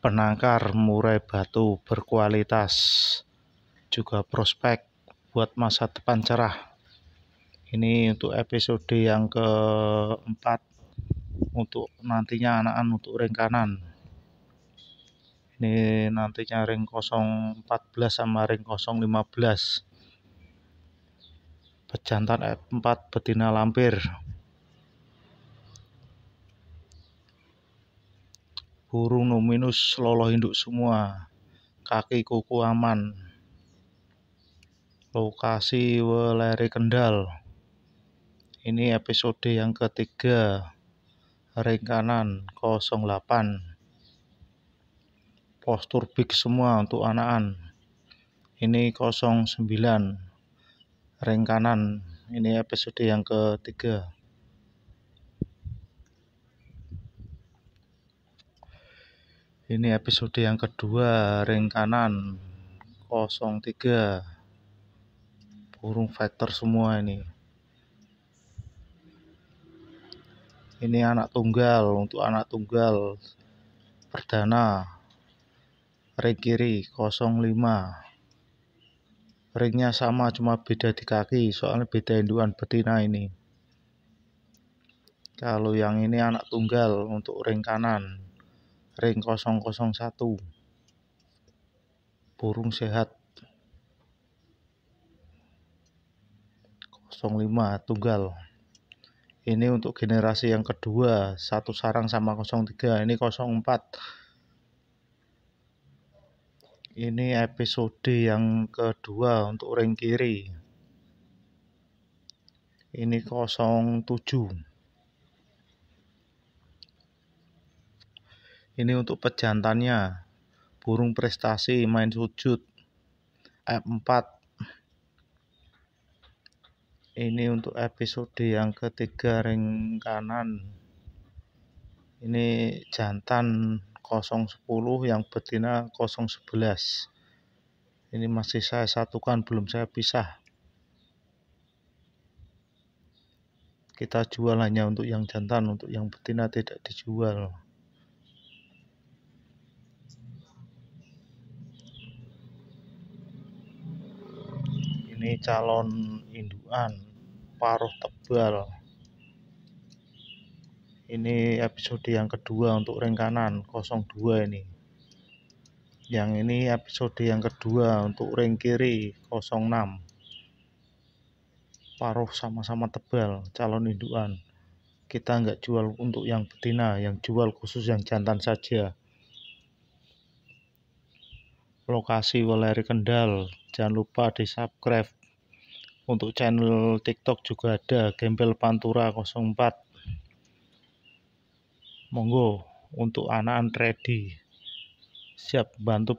penangkar murai batu berkualitas juga prospek buat masa depan cerah ini untuk episode yang keempat untuk nantinya anak anakan untuk ring kanan ini nantinya ring 014 sama ring 015 pejantan F4 betina lampir burung nominus loloh induk semua kaki kuku aman lokasi weleri kendal ini episode yang ketiga ring kanan 08 postur big semua untuk anakan ini 09 ring kanan ini episode yang ketiga ini episode yang kedua ring kanan 03 burung fighter semua ini ini anak tunggal untuk anak tunggal perdana ring kiri 05 ringnya sama cuma beda di kaki soalnya beda induan betina ini kalau yang ini anak tunggal untuk ring kanan ring 001 burung sehat 05 tunggal ini untuk generasi yang kedua satu sarang sama 03 ini 04 ini episode yang kedua untuk ring kiri ini 07 ini untuk pejantannya burung prestasi main sujud F4 ini untuk episode yang ketiga ring kanan ini jantan 010 yang betina 011 ini masih saya satukan belum saya pisah kita jual hanya untuk yang jantan untuk yang betina tidak dijual ini calon induan paruh tebal ini episode yang kedua untuk ring kanan 02 ini yang ini episode yang kedua untuk ring kiri 06 paruh sama-sama tebal calon induan kita nggak jual untuk yang betina yang jual khusus yang jantan saja lokasi Weleri Kendal. Jangan lupa di subscribe. Untuk channel TikTok juga ada Gembel Pantura 04. Monggo untuk anak-anak ready siap bantu